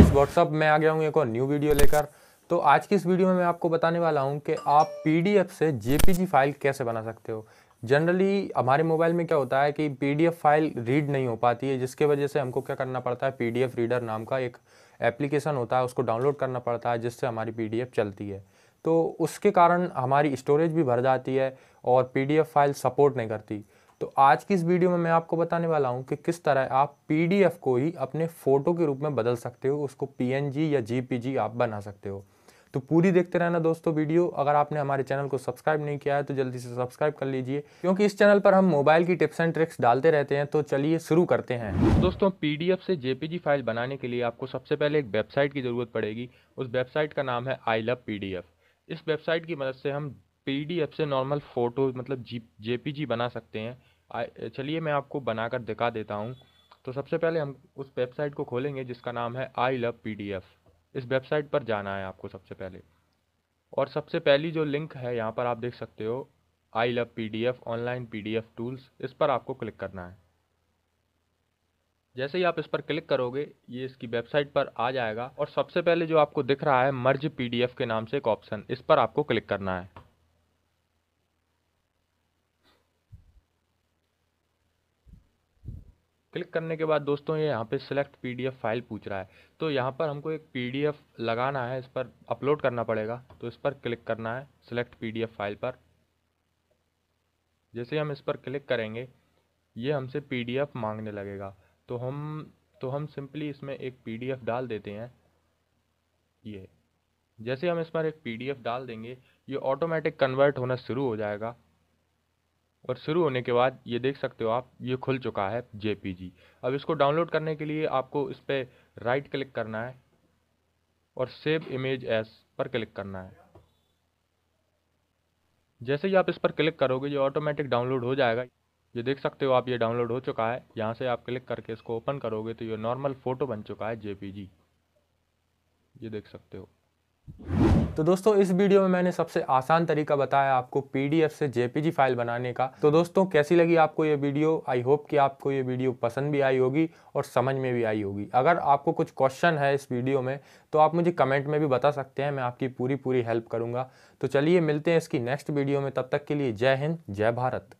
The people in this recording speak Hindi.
गाइस व्हाट्सअप मैं आ गया हूँ एक और न्यू वीडियो लेकर तो आज की इस वीडियो में मैं आपको बताने वाला हूँ कि आप पीडीएफ से जेपीजी फाइल कैसे बना सकते हो जनरली हमारे मोबाइल में क्या होता है कि पीडीएफ फाइल रीड नहीं हो पाती है जिसके वजह से हमको क्या करना पड़ता है पीडीएफ रीडर नाम का एक एप्लीकेशन होता है उसको डाउनलोड करना पड़ता है जिससे हमारी पी चलती है तो उसके कारण हमारी स्टोरेज भी भर जाती है और पी फाइल सपोर्ट नहीं करती तो आज की इस वीडियो में मैं आपको बताने वाला हूँ कि किस तरह आप पी को ही अपने फ़ोटो के रूप में बदल सकते हो उसको पी या जी आप बना सकते हो तो पूरी देखते रहना दोस्तों वीडियो अगर आपने हमारे चैनल को सब्सक्राइब नहीं किया है तो जल्दी से सब्सक्राइब कर लीजिए क्योंकि इस चैनल पर हम मोबाइल की टिप्स एंड ट्रिक्स डालते रहते हैं तो चलिए शुरू करते हैं दोस्तों पी से जे फाइल बनाने के लिए आपको सबसे पहले एक वेबसाइट की ज़रूरत पड़ेगी उस वेबसाइट का नाम है आई लव पी इस वेबसाइट की मदद से हम पीडीएफ से नॉर्मल फ़ोटो मतलब जी जेपीजी बना सकते हैं चलिए मैं आपको बनाकर दिखा देता हूँ तो सबसे पहले हम उस वेबसाइट को खोलेंगे जिसका नाम है आई लव पी इस वेबसाइट पर जाना है आपको सबसे पहले और सबसे पहली जो लिंक है यहाँ पर आप देख सकते हो I love P D F online P D F tools इस पर आपको क्लिक करना है जैसे ही आप इस पर क्लिक करोगे ये इसकी वेबसाइट पर आ जाएगा और सबसे पहले जो आपको दिख रहा है मर्ज पी डी एफ के नाम से एक ऑप्शन इस पर आपको क्लिक करना है क्लिक करने के बाद दोस्तों ये यहाँ पे सिलेक्ट पीडीएफ फाइल पूछ रहा है तो यहाँ पर हमको एक पीडीएफ लगाना है इस पर अपलोड करना पड़ेगा तो इस पर क्लिक करना है सिलेक्ट पीडीएफ फाइल पर जैसे हम इस पर क्लिक करेंगे ये हमसे पीडीएफ मांगने लगेगा तो हम तो हम सिंपली इसमें एक पीडीएफ डाल देते हैं ये जैसे हम इस पर एक पी डाल देंगे ये ऑटोमेटिक कन्वर्ट होना शुरू हो जाएगा और शुरू होने के बाद ये देख सकते हो आप ये खुल चुका है जे अब इसको डाउनलोड करने के लिए आपको इस पर राइट क्लिक करना है और सेव इमेज एस पर क्लिक करना है जैसे ही आप इस पर क्लिक करोगे ये ऑटोमेटिक डाउनलोड हो जाएगा ये देख सकते हो आप ये डाउनलोड हो चुका है यहाँ से आप क्लिक करके इसको ओपन करोगे तो ये नॉर्मल फ़ोटो बन चुका है जे ये देख सकते हो तो दोस्तों इस वीडियो में मैंने सबसे आसान तरीका बताया आपको पीडीएफ से जेपीजी फाइल बनाने का तो दोस्तों कैसी लगी आपको ये वीडियो आई होप कि आपको ये वीडियो पसंद भी आई होगी और समझ में भी आई होगी अगर आपको कुछ क्वेश्चन है इस वीडियो में तो आप मुझे कमेंट में भी बता सकते हैं मैं आपकी पूरी पूरी हेल्प करूँगा तो चलिए मिलते हैं इसकी नेक्स्ट वीडियो में तब तक के लिए जय हिंद जय भारत